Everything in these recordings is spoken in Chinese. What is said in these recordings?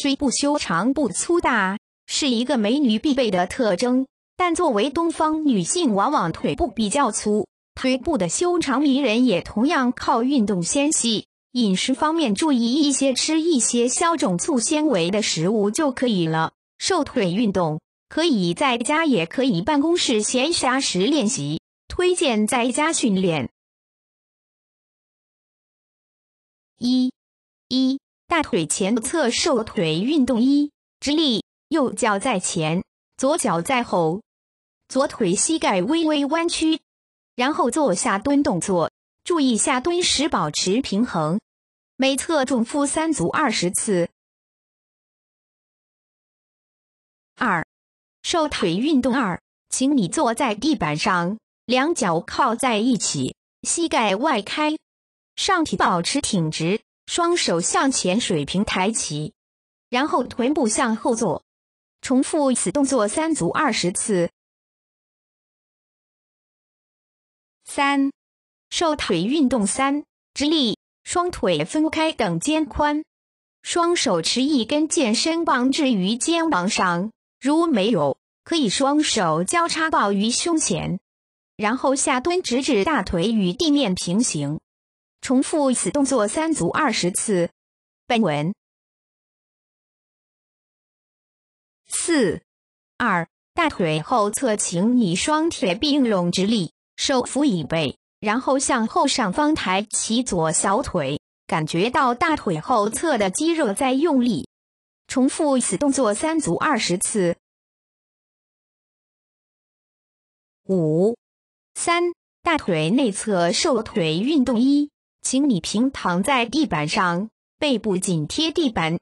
虽不修长不粗大，是一个美女必备的特征，但作为东方女性，往往腿部比较粗，腿部的修长迷人也同样靠运动纤细。饮食方面注意一些，吃一些消肿促纤维的食物就可以了。瘦腿运动可以在家，也可以办公室闲暇时练习，推荐在家训练。一，一。大腿前侧瘦腿运动一：直立，右脚在前，左脚在后，左腿膝盖微微弯曲，然后做下蹲动作，注意下蹲时保持平衡。每侧重复三组二十次。二、瘦腿运动二：请你坐在地板上，两脚靠在一起，膝盖外开，上体保持挺直。双手向前水平抬起，然后臀部向后坐，重复此动作三组二十次。三，瘦腿运动三，直立，双腿分开等肩宽，双手持一根健身棒置于肩膀上，如没有，可以双手交叉抱于胸前，然后下蹲直至大腿与地面平行。重复此动作三足二十次。本文四二大腿后侧，请你双腿并拢直立，手扶椅背，然后向后上方抬起左小腿，感觉到大腿后侧的肌肉在用力。重复此动作三足二十次。五三大腿内侧瘦腿运动一。请你平躺在地板上，背部紧贴地板，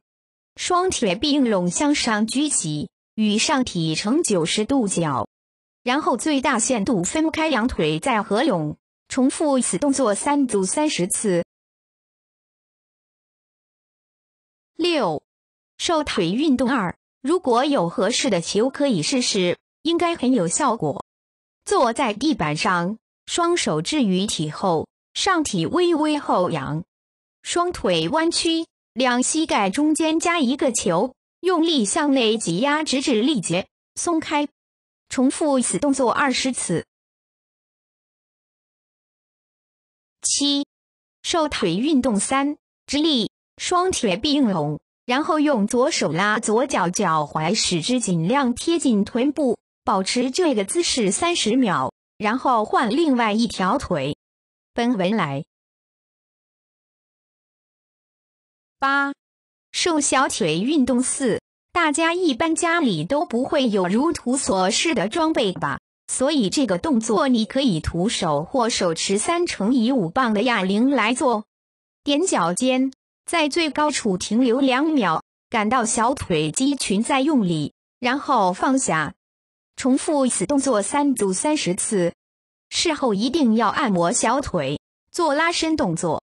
双腿并拢向上举起，与上体成90度角，然后最大限度分开两腿再合拢，重复此动作三组30次。六，瘦腿运动二，如果有合适的球可以试试，应该很有效果。坐在地板上，双手置于体后。上体微微后仰，双腿弯曲，两膝盖中间加一个球，用力向内挤压，直至力竭，松开，重复此动作二十次。七，瘦腿运动三：直立，双腿并拢，然后用左手拉左脚脚踝，使之尽量贴近臀部，保持这个姿势三十秒，然后换另外一条腿。奔文来八，瘦小腿运动四。大家一般家里都不会有如图所示的装备吧，所以这个动作你可以徒手或手持三乘以五磅的哑铃来做。踮脚尖，在最高处停留两秒，感到小腿肌群在用力，然后放下。重复此动作三组三十次。事后一定要按摩小腿，做拉伸动作。